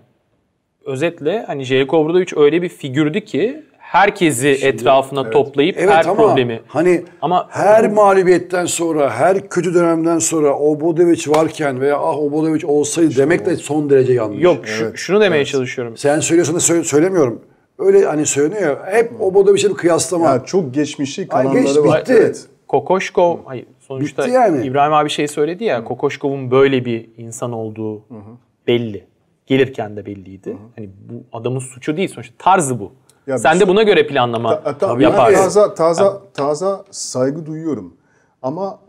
özetle hani Jericho Obradovic öyle bir figürdü ki herkesi Şimdi, etrafına evet. toplayıp evet, her ama problemi. Hani ama her mağlubiyetten sonra, her kötü dönemden sonra Obradovic varken veya ah Obradovic olsaydı şu, demek de son derece yanlış. Yok şu, şunu demeye evet. çalışıyorum. Sen söylüyorsan da söyle, söylemiyorum. Öyle hani söyleniyor. Hep Obradovic'e bir kıyaslama. Yani çok geçmişi kalanları Ay, geç, bitti. var. Evet. Kokoşko, hayır Sonuçta Bitti yani. İbrahim abi şey söyledi ya, Kokoşkov'un böyle bir insan olduğu hı hı. belli. Gelirken de belliydi. Hı hı. Hani bu adamın suçu değil sonuçta. Tarzı bu. Ya Sen biz, de buna göre planlama ta, ta, yaparsın. Taza, taza, taza saygı duyuyorum. Ama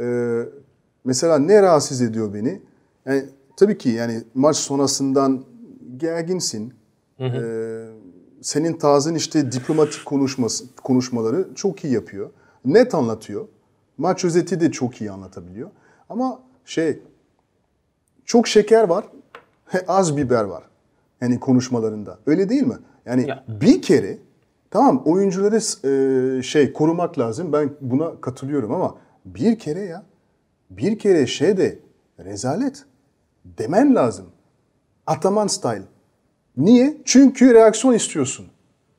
e, mesela ne rahatsız ediyor beni? Yani, tabii ki yani maç sonrasından gerginsin. Hı hı. E, senin tazın işte diplomatik konuşması, konuşmaları çok iyi yapıyor. Net anlatıyor. Maç özeti de çok iyi anlatabiliyor. Ama şey çok şeker var, az biber var. Yani konuşmalarında. Öyle değil mi? Yani ya. bir kere tamam oyuncuları e, şey korumak lazım. Ben buna katılıyorum ama bir kere ya bir kere şey de rezalet demen lazım. Ataman style. Niye? Çünkü reaksiyon istiyorsun.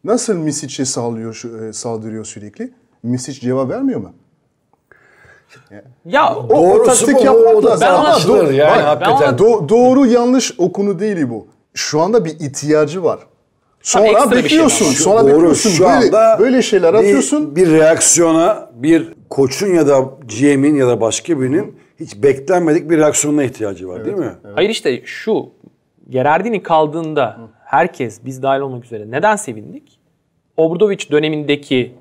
Nasıl Misic'e sağlıyor, e, saldırıyor sürekli? Misic cevap vermiyor mu? Ya doğrusu bu o da tartışılır yani bak, hakikaten. Do- doğru yanlış okunu değil bu. Şu anda bir ihtiyacı var. Sonra şey bekliyorsun. Şey sonra bekliyorsun. Şu böyle, böyle şeyler bir, atıyorsun. Bir reaksiyona bir koçun ya da GM'in ya da başka birinin hiç beklenmedik bir reaksiyona ihtiyacı var evet, değil mi? Evet. Hayır işte şu Gerardini kaldığında herkes biz dahil olmak üzere neden sevindik? Obradoviç dönemindeki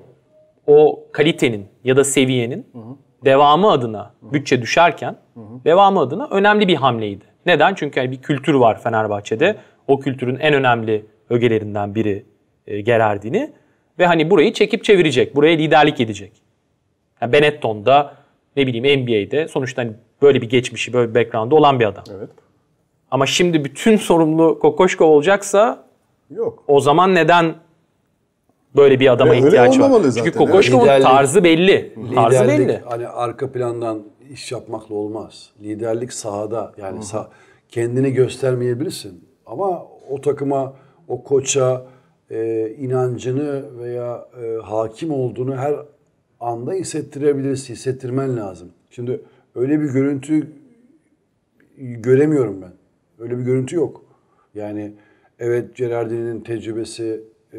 o kalitenin ya da seviyenin hı hı devamı adına bütçe düşerken devamı adına önemli bir hamleydi. Neden? Çünkü hani bir kültür var Fenerbahçe'de. O kültürün en önemli ögelerinden biri e, Gerardini ve hani burayı çekip çevirecek. Buraya liderlik edecek. Yani da ne bileyim NBA'de sonuçta hani böyle bir geçmişi, böyle bir background'u olan bir adam. Evet. Ama şimdi bütün sorumlu Kokoşkov olacaksa Yok. O zaman neden Böyle bir adama Öyle ihtiyaç var. Zaten. Çünkü Kokoşko Liderlik- tarzı belli. Tarzı belli. hani arka plandan iş yapmakla olmaz. Liderlik sahada yani sah- kendini göstermeyebilirsin ama o takıma, o koça e, inancını veya e, hakim olduğunu her anda hissettirebilirsin, hissettirmen lazım. Şimdi öyle bir görüntü göremiyorum ben. Öyle bir görüntü yok. Yani evet Gerardini'nin tecrübesi, e,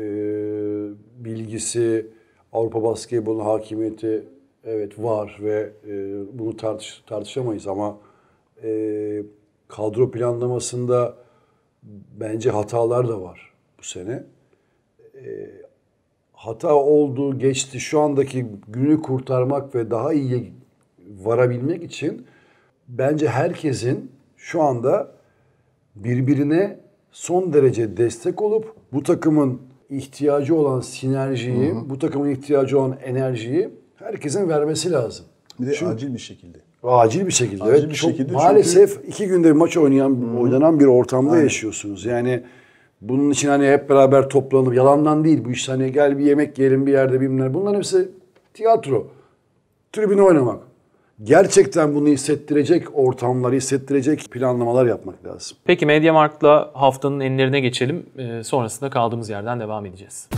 bilgisi, Avrupa basketbolun hakimiyeti evet var ve e, bunu tartış, tartışamayız ama e, kadro planlamasında bence hatalar da var bu sene. E, hata olduğu geçti. Şu andaki günü kurtarmak ve daha iyi varabilmek için bence herkesin şu anda birbirine son derece destek olup bu takımın ihtiyacı olan sinerjiyi, Hı-hı. bu takımın ihtiyacı olan enerjiyi herkesin vermesi lazım. Bir de Çünkü, acil bir şekilde. Acil bir şekilde. Acil evet, bir çok, şekilde maalesef çünkü... iki günde bir maç oynayan, Hı-hı. oynanan bir ortamda Aynen. yaşıyorsunuz. Yani bunun için hani hep beraber toplanıp yalandan değil bu iş hani gel bir yemek yiyelim bir yerde bilmem Bunların hepsi tiyatro. Tribüne oynamak gerçekten bunu hissettirecek ortamları, hissettirecek planlamalar yapmak lazım. Peki Mediamarkt'la haftanın enlerine geçelim. Ee, sonrasında kaldığımız yerden devam edeceğiz.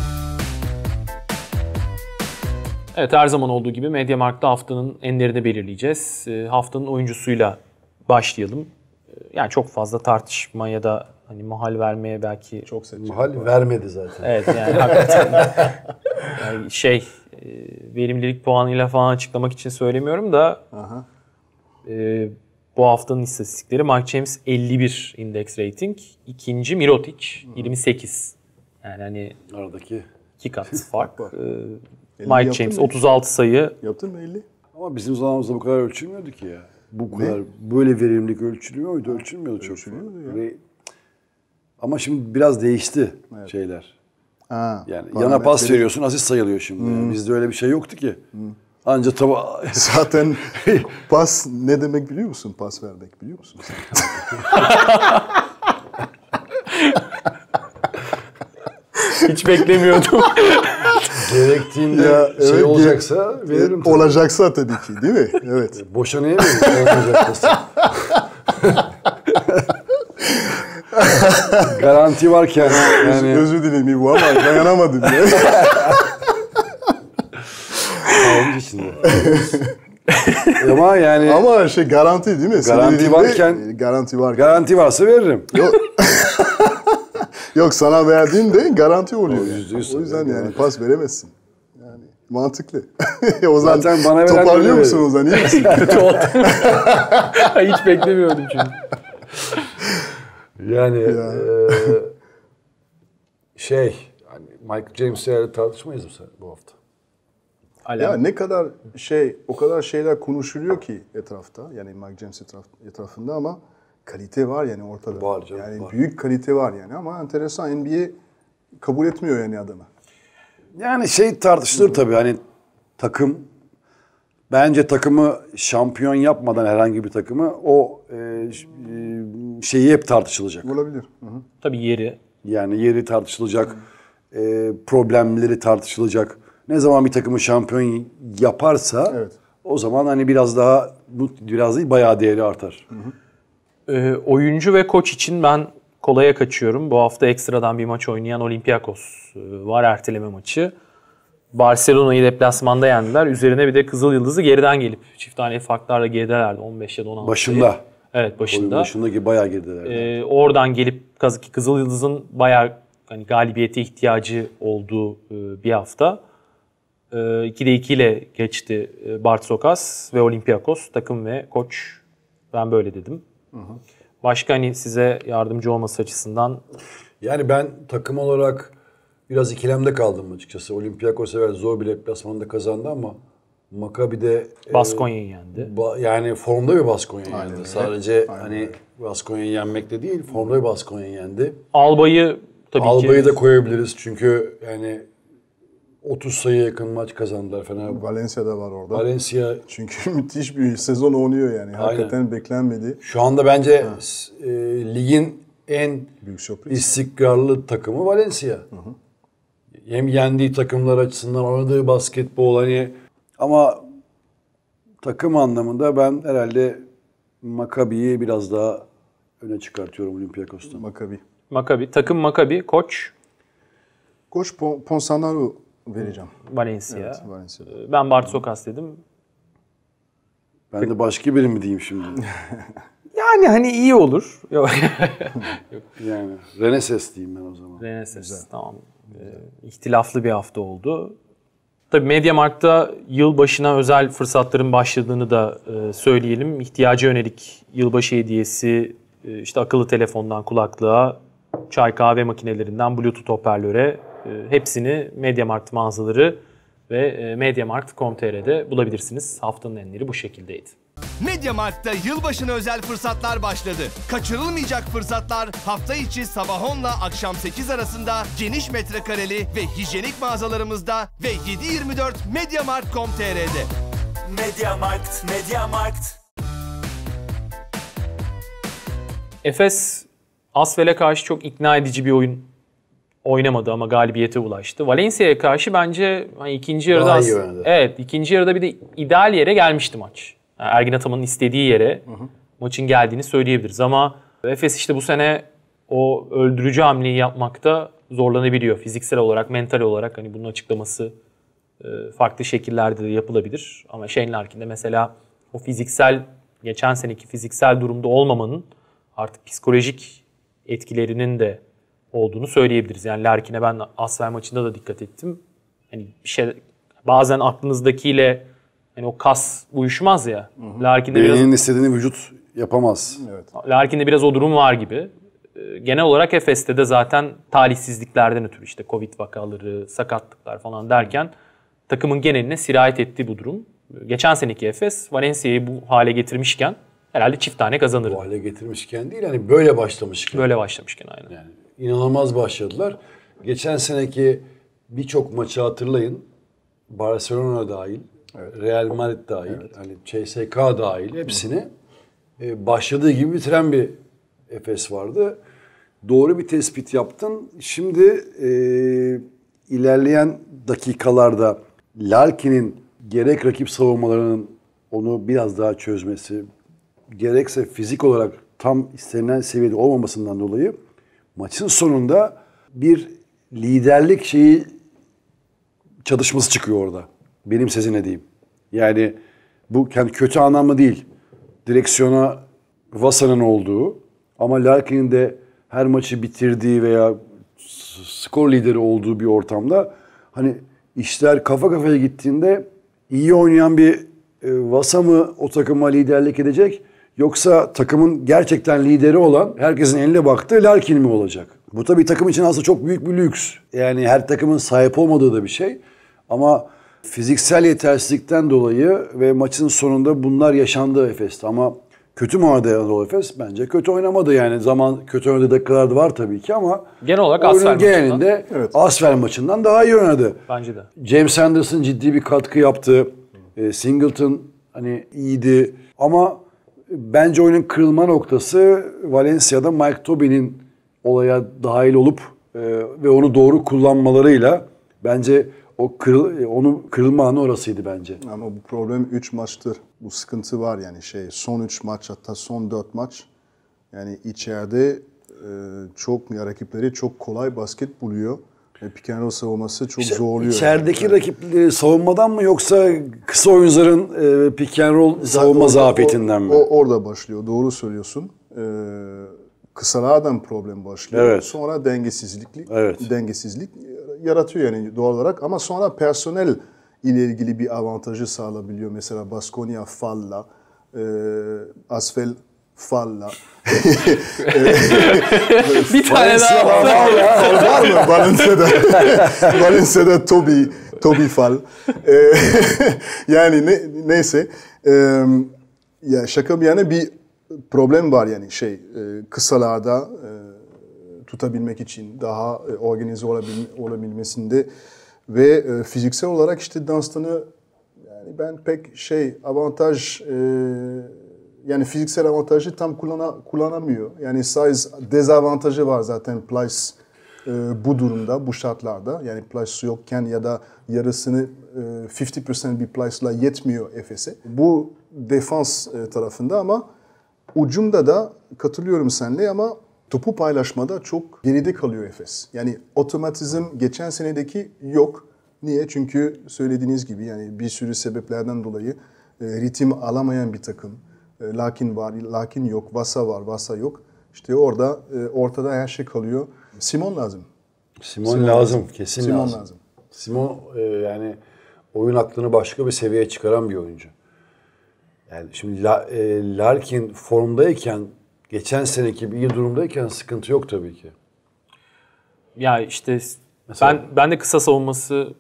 Evet her zaman olduğu gibi Mediamarkt'ta haftanın enlerini belirleyeceğiz. Ee, haftanın oyuncusuyla başlayalım. Ee, yani çok fazla tartışmaya da hani mahal vermeye belki çok seçim. Mahal vermedi zaten. Evet yani hakikaten. yani şey e, verimlilik puanıyla falan açıklamak için söylemiyorum da E, bu haftanın istatistikleri Mark James 51 indeks rating, ikinci Mirotic 28. Yani hani aradaki iki kat fark. e, Mike James mi? 36 sayı. Yaptın mı 50? Ama bizim zamanımızda bu kadar ölçülmüyordu ki ya. Bu ne? kadar böyle verimlilik ölçülüyor muydu? Ölçülmüyordu çok. Ölçülmüyordu ya. Ama şimdi biraz değişti evet. şeyler. Ha, yani yana pas veriyorsun asist sayılıyor şimdi. Hmm. Bizde öyle bir şey yoktu ki. Hmm. Anca tava... Zaten pas ne demek biliyor musun? Pas vermek biliyor musun? Hiç beklemiyordum. Gerektiğinde ya, şey olacaksa veririm. E, tabii. Olacaksa tabii ki değil mi? Evet. Boşa niye veririm? Garanti var ki yani. Özür dileyim bu ama dayanamadım. Ya. Alınca şimdi. ama yani... Ama şey garanti değil mi? Garanti dediğinde- varken- Garanti var. Garanti varsa veririm. Yok. Yok sana verdiğim verdiğinde garanti oluyor. O yani. O yüzden yani pas veremezsin. Yani mantıklı. Ozan Zaten bana veren toparlıyor musun o zaman İyi misin? Kötü oldu. Hiç beklemiyordum çünkü. Yani ya. e, şey hani Mike James'le tartışmayız mı bu hafta? Alem. Ya ne kadar şey o kadar şeyler konuşuluyor ki etrafta yani Mike James etraf, etrafında ama kalite var yani ortada. Var canım, yani var. büyük kalite var yani ama enteresan NBA kabul etmiyor yani adamı. Yani şey tartışılır tabii hani takım bence takımı şampiyon yapmadan herhangi bir takımı o e şeyi hep tartışılacak. Olabilir. Hı hı. Tabii yeri. Yani yeri tartışılacak. E, problemleri tartışılacak. Ne zaman bir takımı şampiyon yaparsa evet. o zaman hani biraz daha biraz değil bayağı değeri artar. Hı hı. E, oyuncu ve koç için ben kolaya kaçıyorum. Bu hafta ekstradan bir maç oynayan Olympiakos e, var erteleme maçı. Barcelona'yı deplasmanda yendiler. Üzerine bir de Kızıl Yıldız'ı geriden gelip çift tane farklarla geridelerdi 15 ya da 16. Başında. Evet başında. Oyun başındaki bayağı girdiler. Ee, oradan gelip Kızıl Yıldız'ın bayağı hani galibiyete ihtiyacı olduğu e, bir hafta. E, 2'de 2 ile geçti e, Bart Sokas ve Olympiakos takım ve koç. Ben böyle dedim. Hı hı. Başka hani size yardımcı olması açısından? Yani ben takım olarak biraz ikilemde kaldım açıkçası. Olympiakos evet zor bir deplasmanda kazandı ama Maccabi de e, Baskonya'yı yendi. Ba, yani formda bir Baskonya yendi. Öyle. Sadece Aynen hani Baskonya'yı yenmek de değil, formda bir Baskonya yendi. Albay'ı tabii Albay'ı ki. da koyabiliriz çünkü yani 30 sayıya yakın maç kazandılar Fener Valencia da var orada. Valencia. Çünkü müthiş bir sezon oynuyor yani. Hakikaten Aynen. beklenmedi. Şu anda bence ha. e, ligin en büyük sürpriz. istikrarlı takımı Valencia. Hı hı. Hem yendiği takımlar açısından oynadığı basketbol hani ama takım anlamında ben herhalde Makabi'yi biraz daha öne çıkartıyorum Olympiakos'tan. Makabi. Makabi. Takım Makabi. Koç? Koç Ponsanaru vereceğim. Valencia. Evet, Valencia. Ee, ben Bartsokas dedim. Ben de başka biri mi diyeyim şimdi? yani hani iyi olur. Yok. yani Reneses diyeyim ben o zaman. Reneses tamam. Güzel. Ee, ihtilaflı bir hafta oldu. Tabii Mediamarkt'ta yılbaşına özel fırsatların başladığını da e, söyleyelim. İhtiyacı yönelik yılbaşı hediyesi e, işte akıllı telefondan kulaklığa, çay kahve makinelerinden Bluetooth hoparlöre e, hepsini Mediamarkt mağazaları ve mediamarkt.com.tr'de bulabilirsiniz. Haftanın enleri bu şekildeydi. Mediamarkt'ta yılbaşına özel fırsatlar başladı. Kaçırılmayacak fırsatlar hafta içi sabah 10 akşam 8 arasında geniş metrekareli ve hijyenik mağazalarımızda ve 724 mediamart.com.tr'de. Mediamarkt, Mediamarkt. Efes Asvel'e karşı çok ikna edici bir oyun oynamadı ama galibiyete ulaştı. Valencia'ya karşı bence hani ikinci yarıda Daha iyi Evet, ikinci yarıda bir de ideal yere gelmişti maç. Ergin Ataman'ın istediği yere hı hı. maçın geldiğini söyleyebiliriz. Ama Efes işte bu sene o öldürücü hamleyi yapmakta zorlanabiliyor. Fiziksel olarak, mental olarak hani bunun açıklaması e, farklı şekillerde de yapılabilir. Ama Shane Larkin'de mesela o fiziksel, geçen seneki fiziksel durumda olmamanın artık psikolojik etkilerinin de olduğunu söyleyebiliriz. Yani Larkin'e ben Asfer maçında da dikkat ettim. Hani bir şey bazen aklınızdakiyle yani o kas uyuşmaz ya. Larkin'de Beyninin biraz... istediğini vücut yapamaz. Evet. Larkin'de biraz o durum var gibi. Ee, genel olarak Efes'te de zaten talihsizliklerden ötürü işte Covid vakaları, sakatlıklar falan derken takımın geneline sirayet ettiği bu durum. Ee, geçen seneki Efes Valencia'yı bu hale getirmişken herhalde çift tane kazanır. Bu hale getirmişken değil hani böyle başlamışken. Böyle başlamışken aynen. Yani inanılmaz başladılar. Geçen seneki birçok maçı hatırlayın. Barcelona dahil Real Madrid dahil, evet. hani CSK dahil hepsini e, başladığı gibi bitiren bir Efes vardı. Doğru bir tespit yaptın. Şimdi e, ilerleyen dakikalarda Larkin'in gerek rakip savunmalarının onu biraz daha çözmesi, gerekse fizik olarak tam istenilen seviyede olmamasından dolayı maçın sonunda bir liderlik şeyi çalışması çıkıyor orada. Benim sesine diyeyim. Yani bu kendi kötü anlamı değil. Direksiyona Vasa'nın olduğu ama Larkin'in de her maçı bitirdiği veya skor lideri olduğu bir ortamda hani işler kafa kafaya gittiğinde iyi oynayan bir e, Vasa mı o takıma liderlik edecek yoksa takımın gerçekten lideri olan herkesin eline baktığı Larkin mi olacak? Bu tabii takım için aslında çok büyük bir lüks. Yani her takımın sahip olmadığı da bir şey. Ama Fiziksel yetersizlikten dolayı ve maçın sonunda bunlar yaşandı Efes'te ama kötü mü oynadı Efes? Bence kötü oynamadı yani. Zaman kötü oynadığı dakikalar var tabii ki ama genel olarak Asfer genelinde maçından. Evet. Asfer maçından daha iyi oynadı. Bence de. James Anderson ciddi bir katkı yaptı. E, Singleton hani iyiydi ama bence oyunun kırılma noktası Valencia'da Mike Tobin'in olaya dahil olup e, ve onu doğru kullanmalarıyla bence o kırıl, e, onun kırılma anı orasıydı bence. Ama bu problem 3 maçtır. Bu sıkıntı var yani şey son 3 maç hatta son 4 maç. Yani içeride e, çok ya rakipleri çok kolay basket buluyor. E, Pikenro savunması çok işte zorluyor. İçerideki yani. rakipleri savunmadan mı yoksa kısa oyuncuların e, pick savunma zafiyetinden mi? O, orada başlıyor. Doğru söylüyorsun. Ee, kısalardan problem başlıyor. Evet. Sonra dengesizlik evet. dengesizlik e, yaratıyor yani doğal olarak ama sonra personel ile ilgili bir avantajı sağlayabiliyor. Mesela Baskonia Falla, e, Asfel Falla. bir tane daha var. Var, var mı? Valencia'da. Valencia'da Tobi, Tobi Fal. E, yani ne, neyse. E, ya şaka bir yana bir problem var yani şey e, kısalarda e, tutabilmek için daha e, organize olabilme, olabilmesinde ve fiziksel olarak işte dansını yani ben pek şey avantaj yani fiziksel avantajı tam kullana, kullanamıyor. Yani size dezavantajı var zaten Plyce e, bu durumda, bu şartlarda. Yani Plyce yokken ya da yarısını e, 50% bir Plyce'la yetmiyor Efes'e. Bu defans e, tarafında ama Ucunda da katılıyorum senle ama topu paylaşmada çok geride kalıyor Efes. Yani otomatizm geçen senedeki yok. Niye? Çünkü söylediğiniz gibi yani bir sürü sebeplerden dolayı e, ritim alamayan bir takım. E, lakin var, lakin yok, vasa var, vasa yok. İşte orada e, ortada her şey kalıyor. Simon lazım. Simon, Simon lazım, lazım. kesin Simon lazım. lazım. Simon e, yani oyun aklını başka bir seviyeye çıkaran bir oyuncu. Yani şimdi e, Larkin formdayken, geçen seneki bir iyi durumdayken sıkıntı yok tabii ki. Ya işte Mesela, ben ben de kısa savunması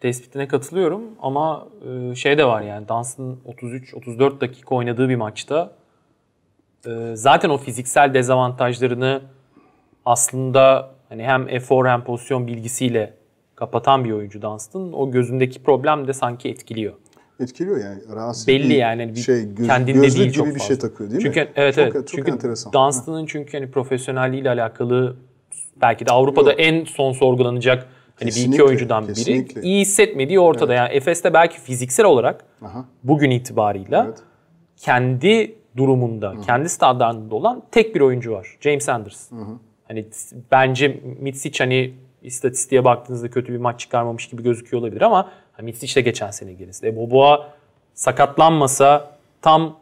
tespitine katılıyorum ama e, şey de var yani Dans'ın 33-34 dakika oynadığı bir maçta e, zaten o fiziksel dezavantajlarını aslında hani hem efor hem pozisyon bilgisiyle kapatan bir oyuncu dansın, O gözündeki problem de sanki etkiliyor etkiliyor yani. Rahatsız Belli değil, yani. Bir, şey, göz, kendinde gözlük değil gibi çok bir şey takıyor değil çünkü, mi? Evet, çok, evet. Çok çünkü enteresan. Dunstan'ın çünkü hani profesyonelliğiyle alakalı belki de Avrupa'da Yok. en son sorgulanacak hani kesinlikle, bir iki oyuncudan biri. iyi İyi hissetmediği ortada. Evet. Yani Efes'te belki fiziksel olarak Aha. bugün itibarıyla evet. kendi durumunda, Hı. kendi standartında olan tek bir oyuncu var. James Anders. Hı. Hani bence Mitsic hani istatistiğe baktığınızda kötü bir maç çıkarmamış gibi gözüküyor olabilir ama Mitsic de geçen sene girdi. E, Boboa sakatlanmasa tam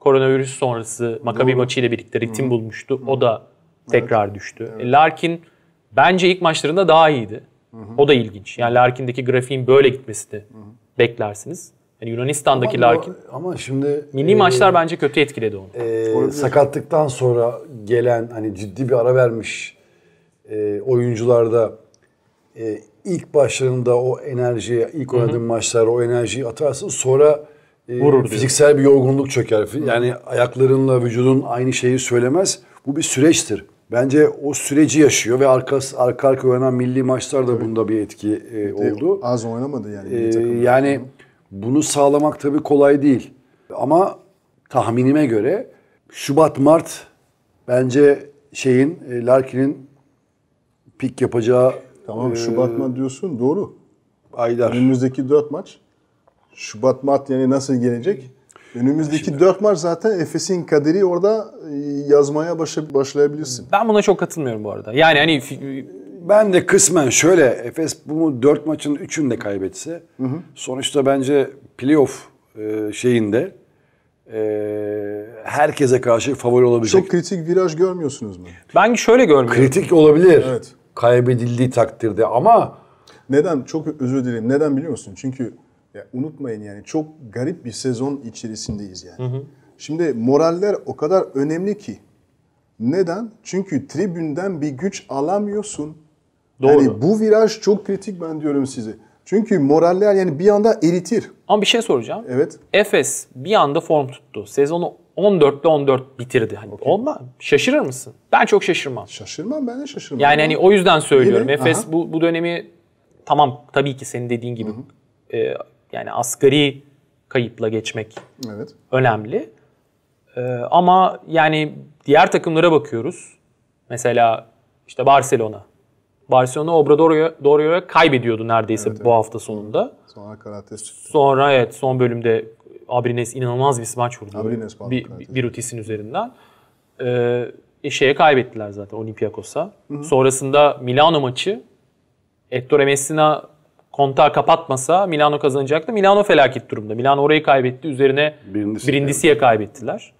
koronavirüs sonrası Makabi Doğru. maçıyla birlikte ritim Hı. bulmuştu. Hı. O da tekrar evet. düştü. Evet. E, Larkin bence ilk maçlarında daha iyiydi. Hı O da ilginç. Yani Larkin'deki grafiğin böyle gitmesi de hı. beklersiniz. Yani Yunanistan'daki ama Larkin. ama şimdi mini e, maçlar bence kötü etkiledi onu. E, sakatlıktan sonra gelen hani ciddi bir ara vermiş e, oyuncularda e, ilk başlarında o enerjiye, ilk oynadığın maçlar, o enerjiyi atarsın. Sonra e, Vurur fiziksel bir yorgunluk çöker. Yani ayaklarınla vücudun aynı şeyi söylemez. Bu bir süreçtir. Bence o süreci yaşıyor ve arka arka, arka oynanan milli maçlar da bunda bir etki e, oldu. Az oynamadı yani. E, yani bunu sağlamak tabii kolay değil. Ama tahminime göre Şubat-Mart bence şeyin e, Larkin'in pik yapacağı Tamam ee, mı diyorsun doğru. Aydar. Önümüzdeki 4 maç. Şubat Mart yani nasıl gelecek? Önümüzdeki Şimdi, 4 maç zaten Efes'in kaderi orada e, yazmaya başa, başlayabilirsin. Ben buna çok katılmıyorum bu arada. Yani hani ben de kısmen şöyle Efes bu 4 maçın 3'ünü de kaybetse hı hı. sonuçta bence playoff e, şeyinde e, herkese karşı favori olabilecek. Çok kritik viraj görmüyorsunuz mu? Ben şöyle görmüyorum. Kritik olabilir. Evet kaybedildiği takdirde ama... Neden? Çok özür dilerim. Neden biliyor musun? Çünkü ya unutmayın yani çok garip bir sezon içerisindeyiz yani. Hı hı. Şimdi moraller o kadar önemli ki. Neden? Çünkü tribünden bir güç alamıyorsun. Doğru. Yani bu viraj çok kritik ben diyorum size. Çünkü moraller yani bir anda eritir. Ama bir şey soracağım. Evet. Efes bir anda form tuttu. Sezonu 14'te 14 bitirdi. Hani okay. Olma. Şaşırır mısın? Ben çok şaşırmam. Şaşırmam ben de şaşırmam. Yani hani o yüzden söylüyorum. Yine, Efes bu, bu dönemi tamam tabii ki senin dediğin gibi e, yani asgari kayıpla geçmek evet. önemli. E, ama yani diğer takımlara bakıyoruz. Mesela işte Barcelona. Barcelona Obradorio'ya kaybediyordu neredeyse evet, bu hafta sonunda. Sonra Karates çıktı. Sonra evet son bölümde Abrines inanılmaz bir smaç vurdu. Abrines bir, bir, evet. üzerinden. Ee, e, şeye kaybettiler zaten Olympiakos'a. Sonrasında Milano maçı Ettore Messina kontağı kapatmasa Milano kazanacaktı. Milano felaket durumda. Milano orayı kaybetti. Üzerine Birincisi Brindisi'ye kaybettiler.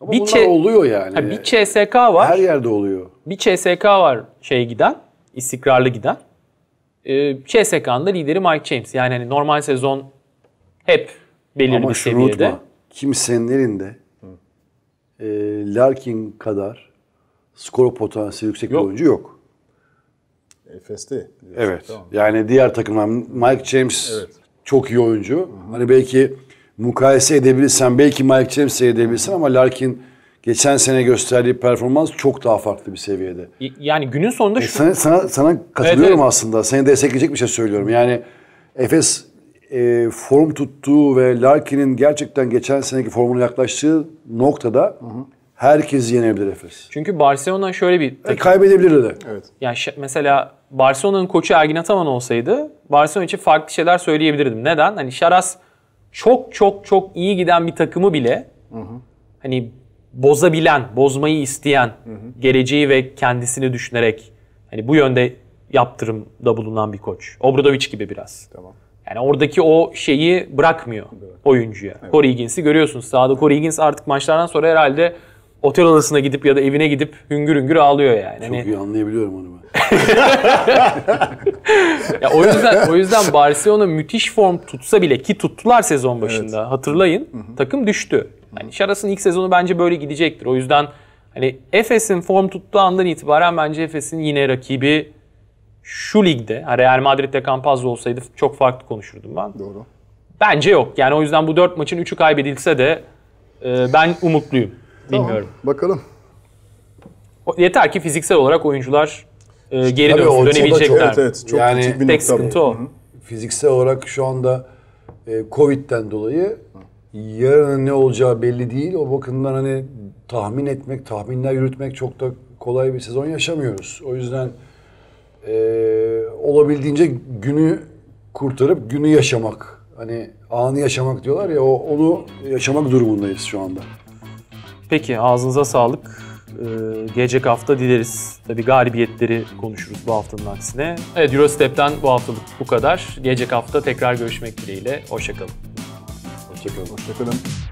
Ama bir bunlar ç- oluyor yani. Ha, bir CSK var. Her yerde oluyor. Bir CSK var şey giden, istikrarlı giden. Ee, da lideri Mike James. Yani hani normal sezon hep belirli Ama bir seviyede. Ama şunu unutma. Kimsenin elinde e, Larkin kadar skor potansiyeli yüksek yok. bir oyuncu yok. Efes'te. Evet. Tamam. Yani diğer takımlar Mike James evet. çok iyi oyuncu. Hı-hı. Hani belki mukayese edebilirsen belki Mike James'e edebilirsin ama Larkin geçen sene gösterdiği performans çok daha farklı bir seviyede. Yani günün sonunda e, şu... sana, sana, sana katılıyorum evet, evet. aslında. Seni destekleyecek bir şey söylüyorum. Yani Efes e, form tuttuğu ve Larkin'in gerçekten geçen seneki formuna yaklaştığı noktada hı hı. herkesi yenebilir Efes. Çünkü Barcelona şöyle bir... Takım. E, kaybedebilir de. Evet. Yani mesela Barcelona'nın koçu Ergin Ataman olsaydı Barcelona için farklı şeyler söyleyebilirdim. Neden? Hani Şaras çok çok çok iyi giden bir takımı bile hı hı. hani bozabilen, bozmayı isteyen, hı hı. geleceği ve kendisini düşünerek hani bu yönde yaptırımda bulunan bir koç. Obradoviç gibi biraz. Tamam. Yani oradaki o şeyi bırakmıyor evet. oyuncuya. Evet. Corey Higgins'i görüyorsunuz sahada. Corey Higgins artık maçlardan sonra herhalde otel odasına gidip ya da evine gidip hüngür hüngür ağlıyor yani. Çok hani... iyi anlayabiliyorum onu ben. ya o yüzden o yüzden Barcelona müthiş form tutsa bile ki tuttular sezon başında. Evet. Hatırlayın. Hı-hı. Takım düştü. Hani Şaras'ın ilk sezonu bence böyle gidecektir. O yüzden hani Efes'in form tuttuğu andan itibaren bence Efes'in yine rakibi şu ligde Real Madrid'de Campazzo olsaydı çok farklı konuşurdum ben. Doğru. Bence yok. Yani o yüzden bu dört maçın üçü kaybedilse de e, ben umutluyum. Tamam, Bilmiyorum. Bakalım. Yeter ki fiziksel olarak oyuncular e, geri Tabii dönsün, çok- dönebilecekler. Evet evet. Çok Yani bir Tek sıkıntı o. Fiziksel olarak şu anda e, Covid'den dolayı yarın ne olacağı belli değil. O bakımdan hani tahmin etmek, tahminler yürütmek çok da kolay bir sezon yaşamıyoruz. O yüzden e, olabildiğince günü kurtarıp günü yaşamak. Hani anı yaşamak diyorlar ya onu yaşamak durumundayız şu anda. Peki ağzınıza sağlık. Ee, gelecek hafta dileriz. Tabii galibiyetleri konuşuruz bu haftanın aksine. Evet Eurostep'ten bu haftalık bu kadar. Gelecek hafta tekrar görüşmek dileğiyle. Hoşçakalın. Hoşçakalın. Hoşçakalın.